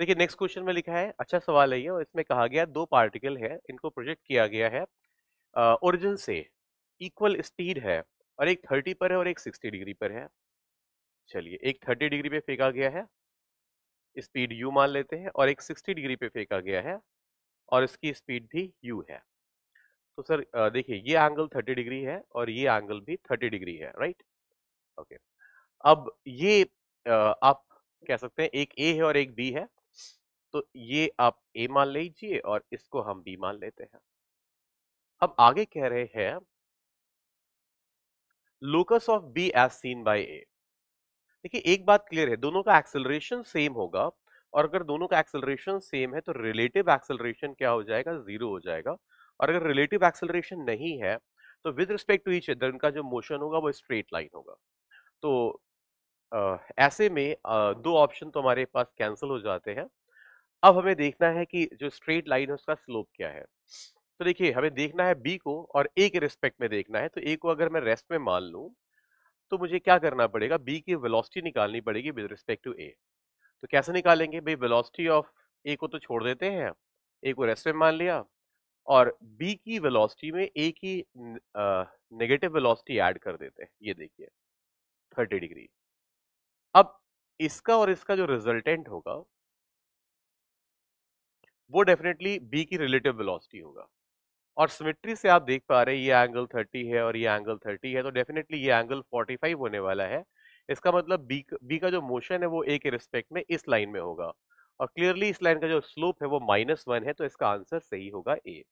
देखिए next question में लिखा है अच्छा सवाल है ये और इसमें कहा गया दो पार्टिकल है इनको प्रोजेक्ट किया गया है ओरिजिन से इक्वल स्पीड है और एक थर्टी पर है और एक सिक्सटी डिग्री पर है चलिए एक थर्टी डिग्री पे फेंका गया है स्पीड u मान लेते हैं और एक सिक्सटी डिग्री पे फेंका गया है और इसकी स्पीड भी u है तो सर देखिए ये एंगल 30 डिग्री है और ये एंगल भी 30 डिग्री है राइट ओके अब ये आप कह सकते हैं एक ए है और एक बी है तो ये आप ए मान लीजिए और इसको हम बी मान लेते हैं अब आगे कह रहे हैं locus of B as seen by A देखिए एक बात क्लियर है दोनों का एक्सेलरेशन सेम होगा और अगर दोनों का एक्सेलरेशन सेम है तो रिलेटिव एक्सेलरेशन क्या हो जाएगा जीरो हो जाएगा और अगर रिलेटिव एक्सेलरेशन नहीं है तो with respect to each other उनका जो मोशन होगा वो स्ट्रेट लाइन होगा तो आ, ऐसे में आ, दो ऑप्शन तो हमारे पास कैंसिल हो जाते हैं अब हमें देखना है कि जो स्ट्रेट लाइन है उसका स्लोप क्या है तो देखिए हमें देखना है बी को और ए के रिस्पेक्ट में देखना है तो ए को अगर मैं रेस्ट में मान लूँ तो मुझे क्या करना पड़ेगा बी की वेलोसिटी निकालनी पड़ेगी विद रिस्पेक्ट टू ए तो कैसे निकालेंगे भाई वेलोसिटी ऑफ ए को तो छोड़ देते हैं ए को रेस्ट में मान लिया और बी की वेलोसिटी में ए की नेगेटिव वेलोसिटी ऐड कर देते हैं ये देखिए थर्टी डिग्री अब इसका और इसका जो रिजल्टेंट होगा वो डेफिनेटली बी की रिलेटिव वेलोसिटी होगा और सिमेट्री से आप देख पा रहे हैं ये एंगल 30 है और ये एंगल 30 है तो डेफिनेटली ये एंगल 45 होने वाला है इसका मतलब बी बी का जो मोशन है वो ए के रिस्पेक्ट में इस लाइन में होगा और क्लियरली इस लाइन का जो स्लोप है वो माइनस वन है तो इसका आंसर सही होगा ए